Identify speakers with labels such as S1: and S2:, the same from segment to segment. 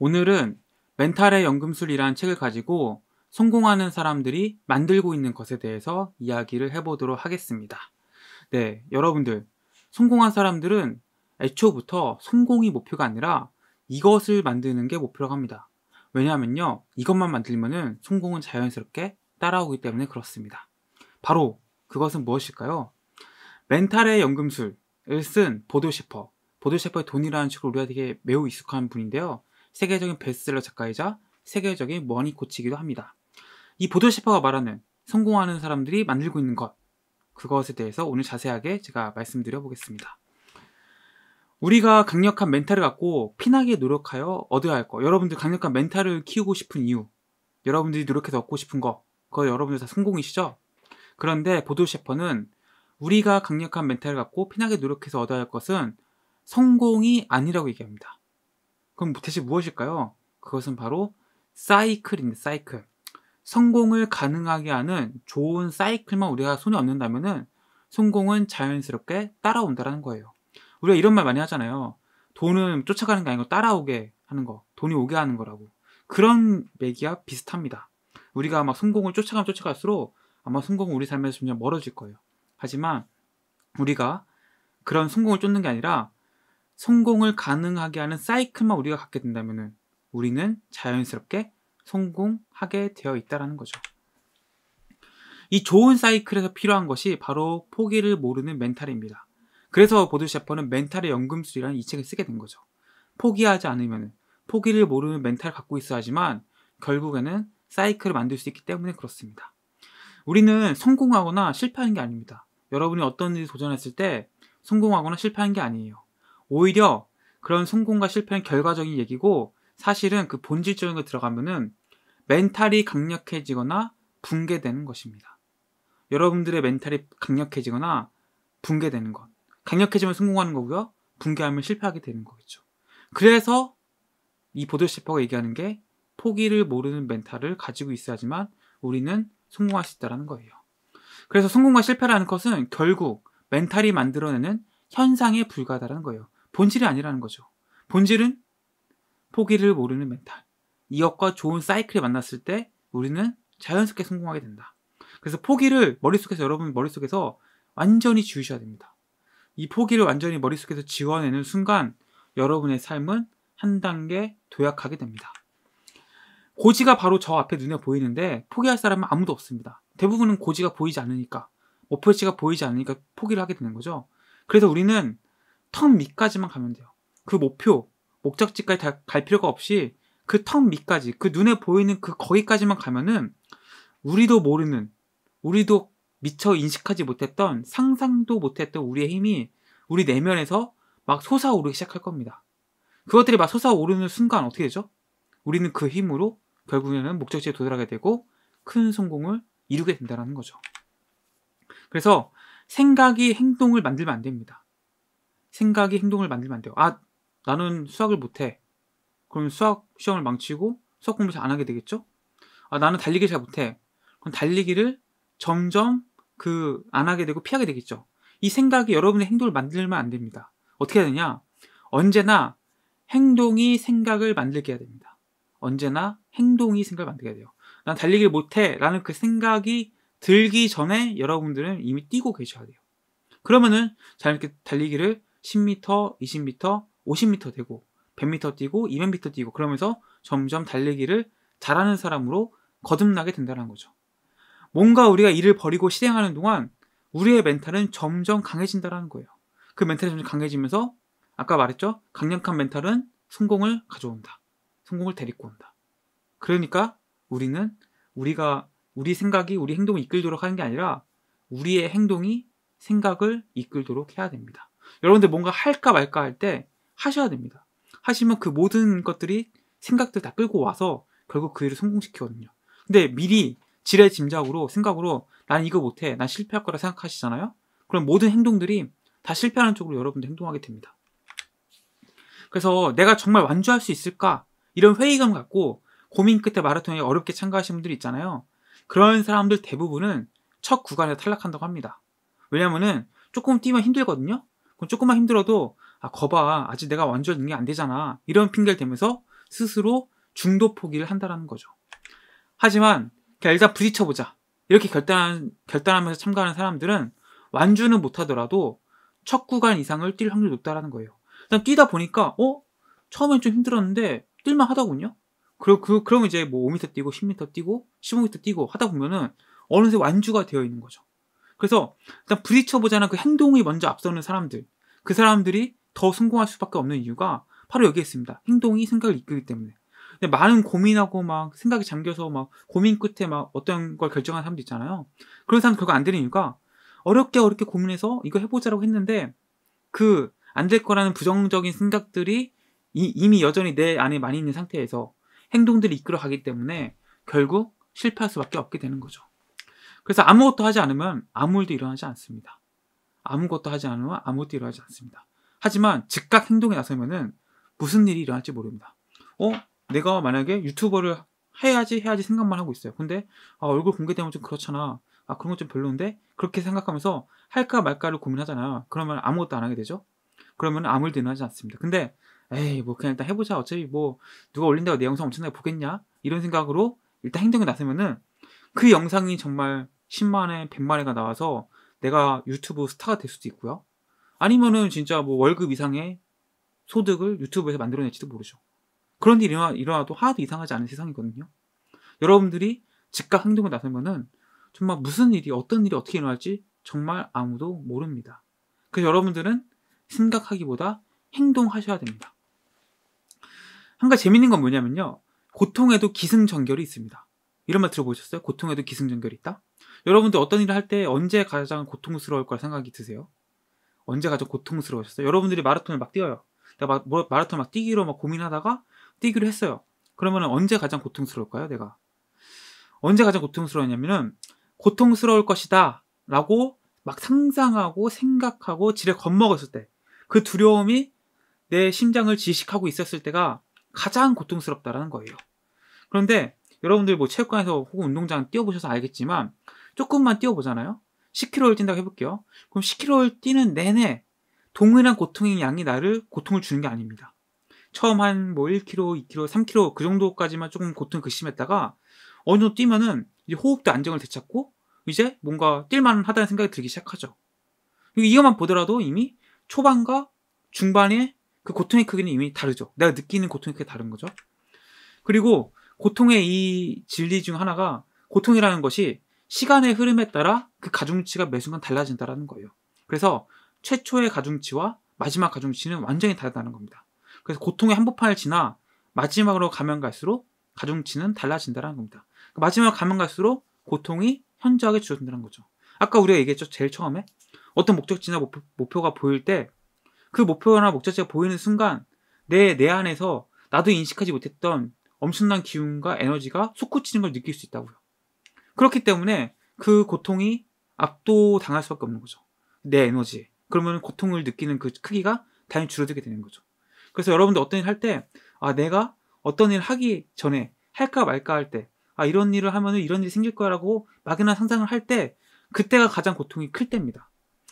S1: 오늘은 멘탈의 연금술이라는 책을 가지고 성공하는 사람들이 만들고 있는 것에 대해서 이야기를 해보도록 하겠습니다. 네, 여러분들. 성공한 사람들은 애초부터 성공이 목표가 아니라 이것을 만드는 게 목표라고 합니다. 왜냐하면요. 이것만 만들면은 성공은 자연스럽게 따라오기 때문에 그렇습니다. 바로 그것은 무엇일까요? 멘탈의 연금술을 쓴 보도셰퍼, 보도셰퍼의 돈이라는 책을 우리가 되게 매우 익숙한 분인데요. 세계적인 베스트셀러 작가이자 세계적인 머니 코치이기도 합니다. 이 보드시퍼가 말하는 성공하는 사람들이 만들고 있는 것 그것에 대해서 오늘 자세하게 제가 말씀드려 보겠습니다. 우리가 강력한 멘탈을 갖고 피나게 노력하여 얻어야 할 것. 여러분들 강력한 멘탈을 키우고 싶은 이유. 여러분들이 노력해서 얻고 싶은 것, 그거 여러분들 다 성공이시죠? 그런데 보도 셰퍼는 우리가 강력한 멘탈을 갖고 피나게 노력해서 얻어야 할 것은 성공이 아니라고 얘기합니다. 그럼 대체 무엇일까요? 그것은 바로 사이클인데 사이클. 성공을 가능하게 하는 좋은 사이클만 우리가 손에 얹는다면은 성공은 자연스럽게 따라온다라는 거예요. 우리가 이런 말 많이 하잖아요. 돈은 쫓아가는 게 아니고 따라오게 하는 거, 돈이 오게 하는 거라고. 그런 얘기와 비슷합니다. 우리가 막 성공을 쫓아가면 쫓아갈수록 아마 성공은 우리 삶에서 점점 멀어질 거예요. 하지만 우리가 그런 성공을 쫓는 게 아니라 성공을 가능하게 하는 사이클만 우리가 갖게 된다면 우리는 자연스럽게 성공하게 되어 있다는 거죠. 이 좋은 사이클에서 필요한 것이 바로 포기를 모르는 멘탈입니다. 그래서 보드 셰퍼는 멘탈의 연금술이라는 이 책을 쓰게 된 거죠. 포기하지 않으면 포기를 모르는 멘탈을 갖고 있어야 하지만 결국에는 사이클을 만들 수 있기 때문에 그렇습니다. 우리는 성공하거나 실패하는 게 아닙니다. 여러분이 어떤 일에 도전했을 때 성공하거나 실패하는 게 아니에요. 오히려 그런 성공과 실패는 결과적인 얘기고 사실은 그 본질적인 거 들어가면은 멘탈이 강력해지거나 붕괴되는 것입니다. 여러분들의 멘탈이 강력해지거나 붕괴되는 것. 강력해지면 성공하는 거고요. 붕괴하면 실패하게 되는 거겠죠. 그래서 이 보드시퍼가 얘기하는 게 포기를 모르는 멘탈을 가지고 있어야지만 우리는 성공할 수 있다는 거예요. 그래서 성공과 실패라는 것은 결국 멘탈이 만들어내는 현상에 불과하다는 거예요. 본질이 아니라는 거죠. 본질은 포기를 모르는 멘탈. 이 역과 좋은 사이클이 만났을 때 우리는 자연스럽게 성공하게 된다. 그래서 포기를 머릿속에서 여러분 머릿속에서 완전히 지우셔야 됩니다. 이 포기를 완전히 머릿속에서 지워내는 순간 여러분의 삶은 한 단계 도약하게 됩니다. 고지가 바로 저 앞에 눈에 보이는데 포기할 사람은 아무도 없습니다. 대부분은 고지가 보이지 않으니까 목표치가 뭐 보이지 않으니까 포기를 하게 되는 거죠. 그래서 우리는 턱 밑까지만 가면 돼요. 그 목표, 목적지까지 다 갈 필요가 없이 그 턱 밑까지, 그 눈에 보이는 그 거기까지만 가면은 우리도 모르는, 우리도 미처 인식하지 못했던, 상상도 못했던 우리의 힘이 우리 내면에서 막 솟아오르기 시작할 겁니다. 그것들이 막 솟아오르는 순간 어떻게 되죠? 우리는 그 힘으로 결국에는 목적지에 도달하게 되고 큰 성공을 이루게 된다는 거죠. 그래서 생각이 행동을 만들면 안 됩니다. 생각이 행동을 만들면 안 돼요. 아, 나는 수학을 못해. 그럼 수학 시험을 망치고 수학 공부 잘안 하게 되겠죠? 아, 나는 달리기 를잘 못해. 그럼 달리기를 점점 그 안 하게 되고 피하게 되겠죠. 이 생각이 여러분의 행동을 만들면 안 됩니다. 어떻게 해야 되냐? 언제나 행동이 생각을 만들게 해야 됩니다. 언제나 행동이 생각을 만들게 해야 돼요. 난 달리기를 못해 라는 그 생각이 들기 전에 여러분들은 이미 뛰고 계셔야 돼요. 그러면은 자연스럽게 달리기를 10m, 20m, 50m 되고 100m 뛰고 200m 뛰고 그러면서 점점 달리기를 잘하는 사람으로 거듭나게 된다는 거죠. 뭔가 우리가 일을 버리고 실행하는 동안 우리의 멘탈은 점점 강해진다라는 거예요. 그 멘탈이 점점 강해지면서 아까 말했죠? 강력한 멘탈은 성공을 가져온다. 성공을 데리고 온다. 그러니까 우리는 우리가 우리 생각이 우리 행동을 이끌도록 하는 게 아니라 우리의 행동이 생각을 이끌도록 해야 됩니다. 여러분들 뭔가 할까 말까 할 때 하셔야 됩니다. 하시면 그 모든 것들이 생각들 다 끌고 와서 결국 그 일을 성공시키거든요. 근데 미리 지레 짐작으로 생각으로 난 이거 못해, 난 실패할 거라 생각하시잖아요. 그럼 모든 행동들이 다 실패하는 쪽으로 여러분들 행동하게 됩니다. 그래서 내가 정말 완주할 수 있을까 이런 회의감 갖고 고민 끝에 마라톤에 어렵게 참가하신 분들 있잖아요. 그런 사람들 대부분은 첫 구간에서 탈락한다고 합니다. 왜냐면은 조금 뛰면 힘들거든요. 그럼 조금만 힘들어도 아 거봐 아직 내가 완전 능력 안 되잖아 이런 핑계를 대면서 스스로 중도 포기를 한다라는 거죠. 하지만 그냥 일단 부딪혀보자 이렇게 결단 결단하면서 참가하는 사람들은 완주는 못하더라도 첫 구간 이상을 뛸 확률이 높다라는 거예요. 일단 뛰다 보니까 어 처음엔 좀 힘들었는데 뛸만 하더군요. 그리 그, 그럼 이제 뭐 5m 뛰고 10m 뛰고 15m 뛰고 하다 보면은 어느새 완주가 되어 있는 거죠. 그래서 일단 부딪혀보자는 그 행동이 먼저 앞서는 사람들 그 사람들이 더 성공할 수밖에 없는 이유가 바로 여기에 있습니다. 행동이 생각을 이끌기 때문에. 근데 많은 고민하고 막 생각이 잠겨서 막 고민 끝에 막 어떤 걸 결정한 사람도 있잖아요. 그런 사람 결과 안 되는 이유가 어렵게 어렵게 고민해서 이거 해보자라고 했는데 그 안 될 거라는 부정적인 생각들이 이, 이미 여전히 내 안에 많이 있는 상태에서 행동들이 이끌어 가기 때문에 결국 실패할 수밖에 없게 되는 거죠. 그래서 아무것도 하지 않으면 아무 일도 일어나지 않습니다. 아무것도 하지 않으면 아무것도 일어나지 않습니다. 하지만 즉각 행동에 나서면은 무슨 일이 일어날지 모릅니다. 어? 내가 만약에 유튜버를 해야지 해야지 생각만 하고 있어요. 근데 아, 얼굴 공개되면 좀 그렇잖아. 아 그런 건 좀 별로인데 그렇게 생각하면서 할까 말까를 고민하잖아요. 그러면 아무것도 안 하게 되죠. 그러면 아무 일도 일어나지 않습니다. 근데 에이 뭐 그냥 일단 해보자. 어차피 뭐 누가 올린다고 내 영상 엄청나게 보겠냐 이런 생각으로 일단 행동에 나서면은 그 영상이 정말 10만에 100만에가 나와서 내가 유튜브 스타가 될 수도 있고요. 아니면은 진짜 뭐 월급 이상의 소득을 유튜브에서 만들어낼지도 모르죠. 그런 일이 일어나, 도 하나도 이상하지 않은 세상이거든요. 여러분들이 즉각 행동을 나서면은 정말 무슨 일이 어떤 일이 어떻게 일어날지 정말 아무도 모릅니다. 그래서 여러분들은 생각하기보다 행동하셔야 됩니다. 한 가지 재밌는 건 뭐냐면요. 고통에도 기승전결이 있습니다. 이런 말 들어보셨어요? 고통에도 기승전결이 있다? 여러분들 어떤 일을 할 때 언제 가장 고통스러울 거라 생각이 드세요? 언제 가장 고통스러우셨어요? 여러분들이 마라톤을 막 뛰어요. 내가 마, 뭐, 마라톤 막 뛰기로 막 고민하다가 뛰기로 했어요. 그러면 언제 가장 고통스러울까요, 내가? 언제 가장 고통스러웠냐면은 고통스러울 것이다 라고 막 상상하고 생각하고 지레 겁먹었을 때 그 두려움이 내 심장을 지식하고 있었을 때가 가장 고통스럽다라는 거예요. 그런데 여러분들 뭐 체육관에서 혹은 운동장 뛰어보셔서 알겠지만 조금만 뛰어보잖아요. 10km를 뛴다고 해볼게요. 그럼 10km를 뛰는 내내 동일한 고통의 양이 나를 고통을 주는 게 아닙니다. 처음 한 뭐 1km, 2km, 3km 그 정도까지만 조금 고통이 극심했다가 어느 정도 뛰면은 이제 호흡도 안정을 되찾고 이제 뭔가 뛸만 하다는 생각이 들기 시작하죠. 이것만 보더라도 이미 초반과 중반의 그 고통의 크기는 이미 다르죠. 내가 느끼는 고통이크게 다른 거죠. 그리고 고통의 이 진리 중 하나가 고통이라는 것이 시간의 흐름에 따라 그 가중치가 매 순간 달라진다라는 거예요. 그래서 최초의 가중치와 마지막 가중치는 완전히 다르다는 겁니다. 그래서 고통의 한복판을 지나 마지막으로 가면 갈수록 가중치는 달라진다는 겁니다. 그러니까 마지막 으로 가면 갈수록 고통이 현저하게 줄어든다는 거죠. 아까 우리가 얘기했죠. 제일 처음에 어떤 목적지나 목표, 가 보일 때 그 목표나 목적지가 보이는 순간 내 내 안에서 나도 인식하지 못했던 엄청난 기운과 에너지가 솟구치는 걸 느낄 수 있다고요. 그렇기 때문에 그 고통이 압도당할 수밖에 없는 거죠. 내 에너지. 그러면 고통을 느끼는 그 크기가 당연히 줄어들게 되는 거죠. 그래서 여러분들 어떤 일 할 때, 아, 내가 어떤 일 하기 전에 할까 말까 할 때, 아, 이런 일을 하면 은 이런 일이 생길 거라고 막연한 상상을 할 때, 그때가 가장 고통이 클 때입니다.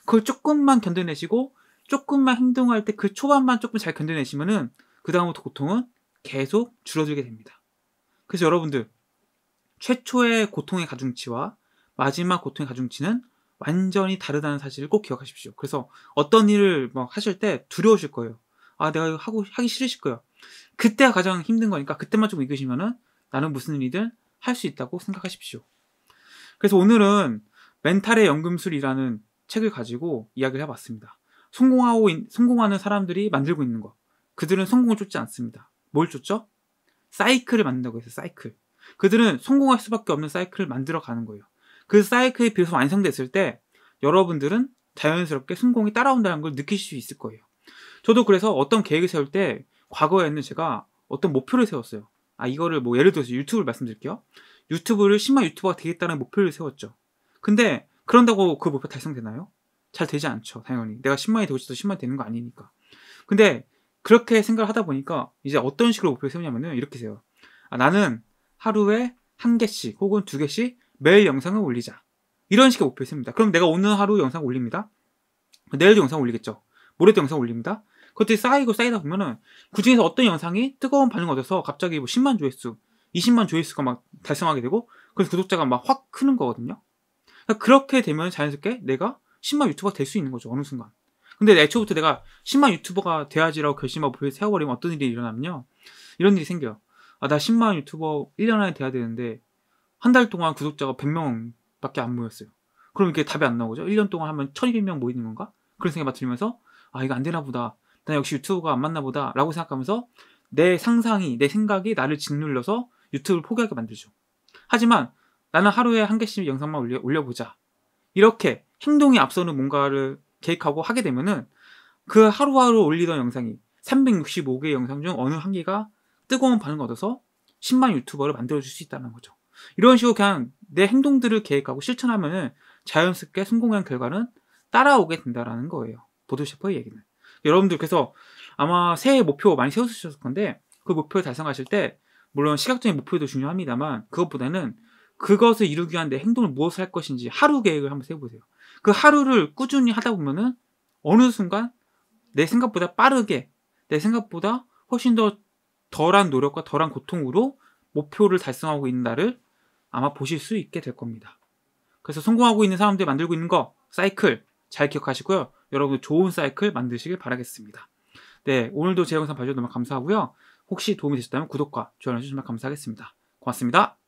S1: 그걸 조금만 견뎌내시고, 조금만 행동할 때 그 초반만 조금 잘 견뎌내시면은, 그다음부터 고통은 계속 줄어들게 됩니다. 그래서 여러분들, 최초의 고통의 가중치와 마지막 고통의 가중치는 완전히 다르다는 사실을 꼭 기억하십시오. 그래서 어떤 일을 막 뭐 하실 때 두려우실 거예요. 아, 내가 하고, 하기 싫으실 거예요. 그때가 가장 힘든 거니까 그때만 좀 이기시면은 나는 무슨 일이든 할 수 있다고 생각하십시오. 그래서 오늘은 멘탈의 연금술이라는 책을 가지고 이야기를 해봤습니다. 성공하고, 성공하는 사람들이 만들고 있는 거. 그들은 성공을 쫓지 않습니다. 뭘 쫓죠? 사이클을 만든다고 해서 사이클. 그들은 성공할 수밖에 없는 사이클을 만들어 가는 거예요. 그 사이클이 비로소 완성됐을 때 여러분들은 자연스럽게 성공이 따라온다는 걸 느낄 수 있을 거예요. 저도 그래서 어떤 계획을 세울 때 과거에는 제가 어떤 목표를 세웠어요. 아, 이거를 뭐 예를 들어서 유튜브를 말씀드릴게요. 유튜브를 10만 유튜버가 되겠다는 목표를 세웠죠. 근데 그런다고 그 목표 달성되나요? 잘 되지 않죠, 당연히. 내가 10만이 되고 싶어도1 0만 되는 거 아니니까. 근데 그렇게 생각을 하다 보니까 이제 어떤 식으로 목표를 세우냐면은 이렇게 세요. 아, 나는 하루에 한 개씩 혹은 두 개씩 매일 영상을 올리자. 이런 식의 목표를 습니다 그럼 내가 오늘 하루 영상 올립니다. 내일도 영상 올리겠죠. 모레도 영상 올립니다. 그것들이 쌓이고 쌓이다 보면은 그 중에서 어떤 영상이 뜨거운 반응을 얻어서 갑자기 뭐 10만 조회수, 20만 조회수가 막 달성하게 되고 그래서 구독자가 막 확 크는 거거든요. 그러니까 그렇게 되면 자연스럽게 내가 10만 유튜버가 될 수 있는 거죠. 어느 순간. 근데 애초부터 내가 10만 유튜버가 돼야지라고 결심하고 세워버리면 어떤 일이 일어나면요. 이런 일이 생겨요. 아, 나 10만 유튜버 1년 안에 돼야 되는데 한 달 동안 구독자가 100명밖에 안 모였어요. 그럼 이게 답이 안 나오죠. 1년 동안 하면 1200명 모이는 건가? 그런 생각이 막 들면서 아, 이거 안 되나 보다. 난 역시 유튜브가 안 맞나 보다. 라고 생각하면서 내 상상이, 내 생각이 나를 짓눌러서 유튜브를 포기하게 만들죠. 하지만 나는 하루에 한 개씩 영상만 올려, 올려보자. 이렇게 행동이 앞서는 뭔가를 계획하고 하게 되면은 그 하루하루 올리던 영상이 365개의 영상 중 어느 한 개가 뜨거운 반응을 얻어서 10만 유튜버를 만들어줄 수 있다는 거죠. 이런 식으로 그냥 내 행동들을 계획하고 실천하면 자연스럽게 성공한 결과는 따라오게 된다라는 거예요. 보드셰퍼의 얘기는. 여러분들 그래서 아마 새해 목표 많이 세우셨을 건데 그 목표를 달성하실 때 물론 시각적인 목표도 중요합니다만 그것보다는 그것을 이루기 위한 내 행동을 무엇을 할 것인지 하루 계획을 한번 세워보세요. 그 하루를 꾸준히 하다 보면은 어느 순간 내 생각보다 빠르게 내 생각보다 훨씬 더 덜한 노력과 덜한 고통으로 목표를 달성하고 있는 나를 아마 보실 수 있게 될 겁니다. 그래서 성공하고 있는 사람들 이 만들고 있는 거 사이클 잘 기억하시고요. 여러분 좋은 사이클 만드시길 바라겠습니다. 네, 오늘도 제 영상 봐주셔서 너무 감사하고요. 혹시 도움이 되셨다면 구독과 좋아요 해주시면 감사하겠습니다. 고맙습니다.